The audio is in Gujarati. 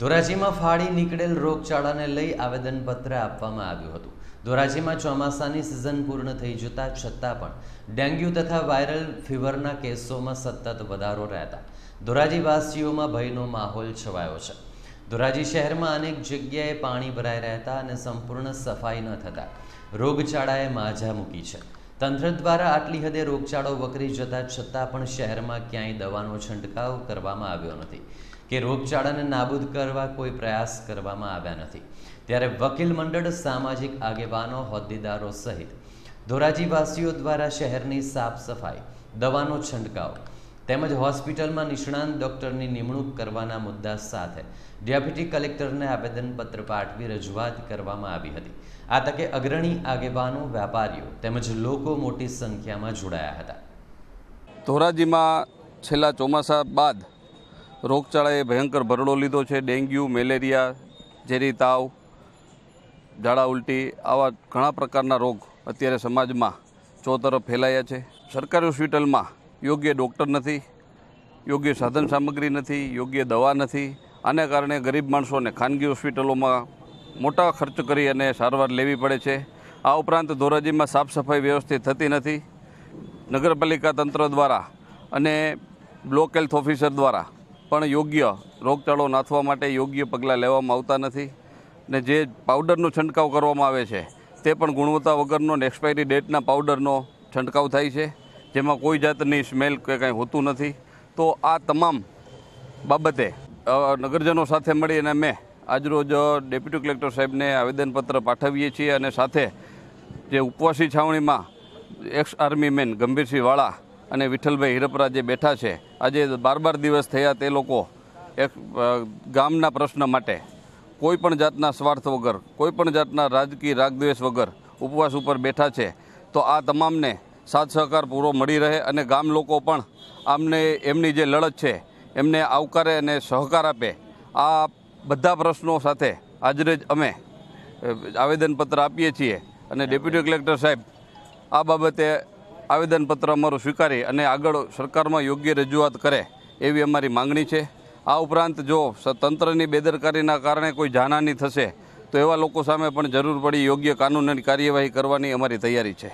ધોરાજીમાં ફાળી નીકળેલ રોગચાળાને લઈ આવેદનપત્ર આપવામાં આવ્યું હતું ધોરાજીમાં ચોમાસાની સિઝન પૂર્ણ થઈ જતાં છતાં પણ ડેન્ગ્યુ તથા વાયરલ ફીવરના કેસોમાં સતત વધારો રહેતા ધોરાજીવાસીઓમાં ભયનો માહોલ છવાયો છે ધોરાજી શહેરમાં અનેક જગ્યાએ પાણી ભરાઈ રહેતા અને સંપૂર્ણ સફાઈ ન થતાં રોગચાળાએ માજા મૂકી છે તંત્ર દ્વારા આટલી હદે રોગચાળો વકરી જતા છતાં પણ શહેરમાં ક્યાંય દવાનો છંટકાવ કરવામાં આવ્યો નથી કે રોગચાળાને નાબૂદ કરવા કોઈ પ્રયાસ કરવામાં આવ્યા નથી ત્યારે વકીલ મંડળ સામાજિક આગેવાનો હોદ્દેદારો સહિત ધોરાજીવાસીઓ દ્વારા શહેરની સાફ સફાઈ દવાનો છંટકાવ તેમજ હોસ્પિટલમાં નિષ્ણાંત ડૉક્ટરની નિમણૂક કરવાના મુદ્દા સાથે ડેપ્યુટી કલેક્ટરને આવેદનપત્ર પાઠવી રજૂઆત કરવામાં આવી હતી આ તકે અગ્રણી આગેવાનો વેપારીઓ તેમજ લોકો મોટી સંખ્યામાં જોડાયા હતા ધોરાજીમાં છેલ્લા ચોમાસા બાદ રોગચાળાએ ભયંકર ભરડો લીધો છે ડેન્ગ્યુ મેલેરિયા ઝેરી તાવ ઝાડા ઉલટી આવા ઘણા પ્રકારના રોગ અત્યારે સમાજમાં ચોતરફ ફેલાયા છે સરકારી હોસ્પિટલમાં યોગ્ય ડૉક્ટર નથી યોગ્ય સાધન સામગ્રી નથી યોગ્ય દવા નથી આને કારણે ગરીબ માણસોને ખાનગી હોસ્પિટલોમાં મોટા ખર્ચ કરી અને સારવાર લેવી પડે છે આ ઉપરાંત ધોરાજીમાં સાફ સફાઈ વ્યવસ્થિત થતી નથી નગરપાલિકા તંત્ર દ્વારા અને બ્લોક હેલ્થ ઓફિસર દ્વારા પણ યોગ્ય રોગચાળો નાથવા માટે યોગ્ય પગલાં લેવામાં આવતા નથી ને જે પાવડરનો છંટકાવ કરવામાં આવે છે તે પણ ગુણવત્તા વગરનો ને એક્સપાયરી ડેટના પાવડરનો છંટકાવ થાય છે જેમાં કોઈ જાતની સ્મેલ કે કંઈ હોતું નથી તો આ તમામ બાબતે નગરજનો સાથે મળી અને મેં આજરોજ ડેપ્યુટી કલેક્ટર સાહેબને આવેદનપત્ર પાઠવીએ છીએ અને સાથે જે ઉપવાસી છાવણીમાં એક્સ આર્મી મેન ગંભીરસિંહ વાળા અને વિઠ્ઠલભાઈ હિરપરા જે બેઠા છે આજે બાર બાર દિવસ થયા તે લોકો એક ગામના પ્રશ્ન માટે કોઈ પણ જાતના સ્વાર્થ વગર કોઈ પણ જાતના રાજકીય રાગદ્વેષ વગર ઉપવાસ ઉપર બેઠા છે તો આ તમામને સાથ સહકાર પૂરો મળી રહે અને ગામ લોકો પણ આમને એમની જે લડત છે એમને આવકારે અને સહકાર આપે આ બધા પ્રશ્નો સાથે આજરે જ અમે આવેદનપત્ર આપીએ છીએ અને ડેપ્યુટી કલેક્ટર સાહેબ આ બાબતે આવેદનપત્ર અમારું સ્વીકારી અને આગળ સરકારમાં યોગ્ય રજૂઆત કરે એવી અમારી માંગણી છે આ ઉપરાંત જો તંત્રની બેદરકારીના કારણે કોઈ જાનહાની થશે તો એવા લોકો સામે પણ જરૂર પડી યોગ્ય કાનૂની કાર્યવાહી કરવાની અમારી તૈયારી છે